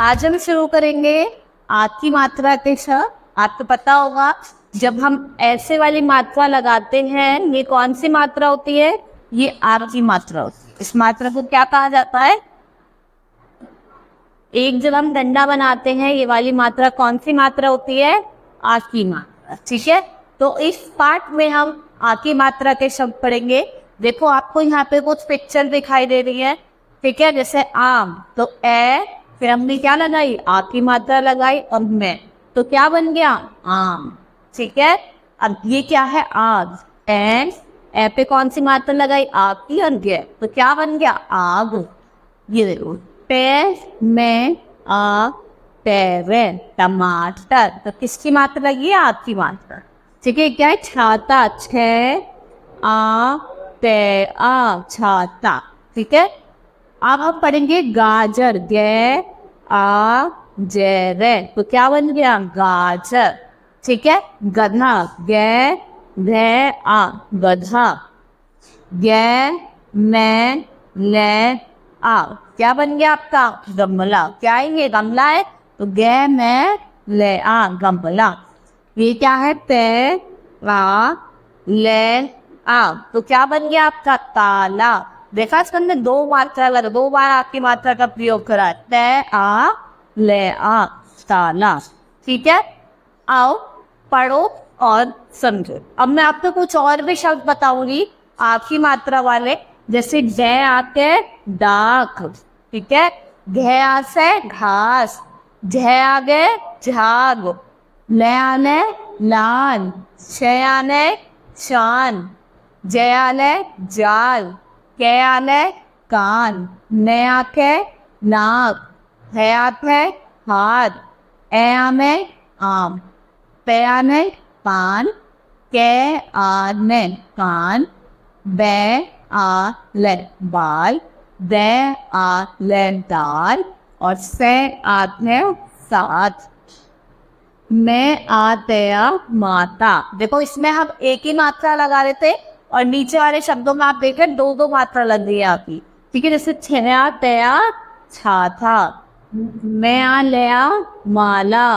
आज हम शुरू करेंगे आती मात्रा के छ आपको पता होगा जब हम ऐसे वाली मात्रा लगाते हैं ये कौन सी मात्रा होती है ये आर की मात्रा होती है इस मात्रा को क्या कहा जाता है एक जब हम डंडा बनाते हैं ये वाली मात्रा कौन सी मात्रा होती है आर की मात्रा ठीक है तो इस पार्ट में हम आ की मात्रा के शब्द पढ़ेंगे देखो आपको यहाँ पे कुछ पिक्चर दिखाई दे रही है ठीक है जैसे आम तो ए फिर हमने क्या लगाई आ की मात्रा लगाई और मैं तो क्या बन गया आम ठीक है अब ये क्या है आग एंड ए पे कौन सी मात्रा लगाई आपकी की और गैर तो क्या बन गया आग ये देखो पैर मैं आ पैर टमाटर तो किसकी मात्रा लगी आग की मात्रा ठीक है क्या है छाता छ आ पे आ छाता ठीक है अब हम पढ़ेंगे गाजर गैर आ जेरे तो क्या बन गया गाजर ठीक है गधा गे आ गधा गे मै ले आ क्या बन गया आपका गमला क्या है ये गमला है तो गे मैं ले आ गमला ये क्या है पे आ ले आ तो क्या बन गया आपका ताला देखा इसके अंदर दो मात्रा का दो बार आपकी मात्रा का प्रयोग करा तय आ ले आ ताना ठीक है आओ पढ़ो और समझो अब मैं आपको कुछ और भी शब्द बताऊंगी आपकी मात्रा वाले जैसे जय आते डाक ठीक है घे आसे घास जय आगे झाग ले आने लान छे आने चांद जय आने जाल कै है कान नया के नाक हयात है हाथ एम है आम पयान है पान कै आन कान बे आ ले बाल दे आ ले दाल और से आते साथ मैं आते माता देखो इसमें हम एक ही मात्रा लगा रहे थे और नीचे वाले शब्दों में आप देखें दो दो मात्रा लग गई आपकी ठीक है जैसे छया तया छा था आ लया माला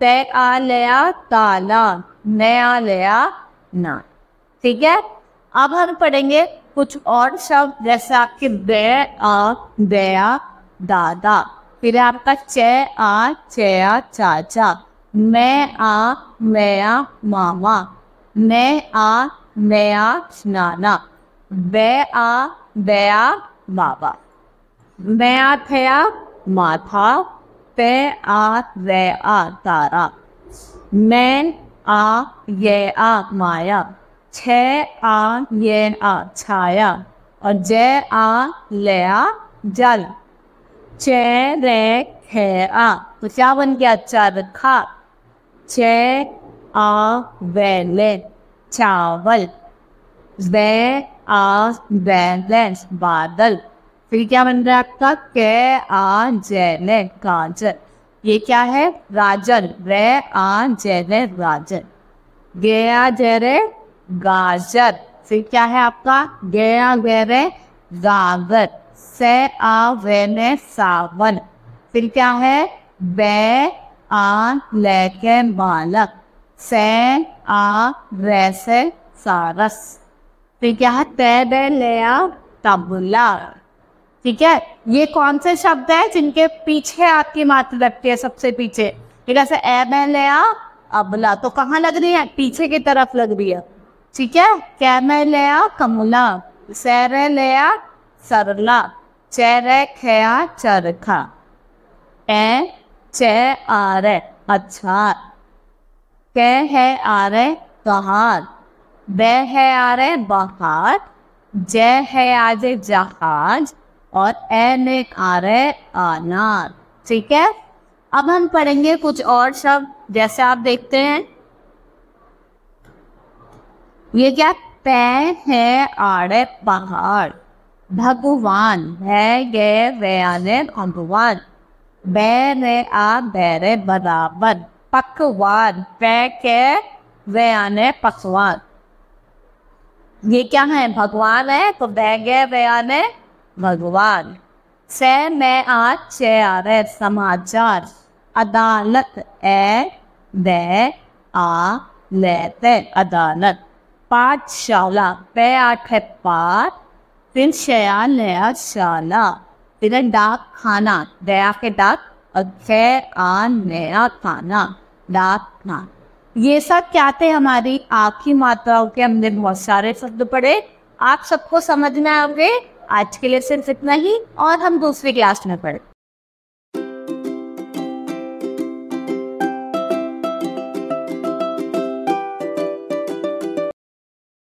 तय आ लया ताला नया लया ना ठीक है अब हम पढ़ेंगे कुछ और शब्द जैसे आपके दे आ दया दादा फिर आपका चे आ चया चाचा मैं आ मैया मामा मैं आ मैया आ बाबा थया माथा पे आ वे आ तारा मैन आ ये आ माया छ आ ये आ छाया और जय आ लया जल चे रे खे आ तो बन गया अच्छा रखा छ आ वे ले चावल वे आ बादल फिर क्या बन रहा है आपका के आ जैन गाजर ये क्या है राजन रे आ जैन राजन गया जैरे गाजर फिर क्या है आपका गया गेरे गागर से आ वेने सावन फिर क्या है बे आ लेके बालक से आ रे से सारस ठीक है तैरे लिया तबला ठीक है ये कौन से शब्द है जिनके पीछे आपकी मात्र लगती है सबसे पीछे ठीक है ए में लिया अबला तो कहाँ लग रही है पीछे की तरफ लग रही है ठीक है कै मैं लिया कमला सैर लिया सरला चेरे खया चरखा ए चे आर अच्छा कह है आ रहे कहार ब है आ रहे बहार ज है आ रहे जहाज और ए आ रहे अनार ठीक है अब हम पढ़ेंगे कुछ और शब्द जैसे आप देखते हैं ये क्या पै है आड़े पहाड़ भगवान है गे वे आने भगवान बैरे आ बैरे बराबर पकवान पैक के वे आने पकवान ये क्या है भगवान है तो बैग है वे आने भगवान से मैं आज चे आ रहे समाचार अदालत ए बे आ लेते अदालत पाँच शाला पे आठ है पाठ फिर शया लया शाला फिर डाक खाना दया के डाक खाना ये सब क्या थे हमारी आपकी मात्राओं के हमने बहुत सारे शब्द पढ़े आप सबको समझ में आओगे आज के लिए सिर्फ इतना ही और हम दूसरी क्लास में पढ़े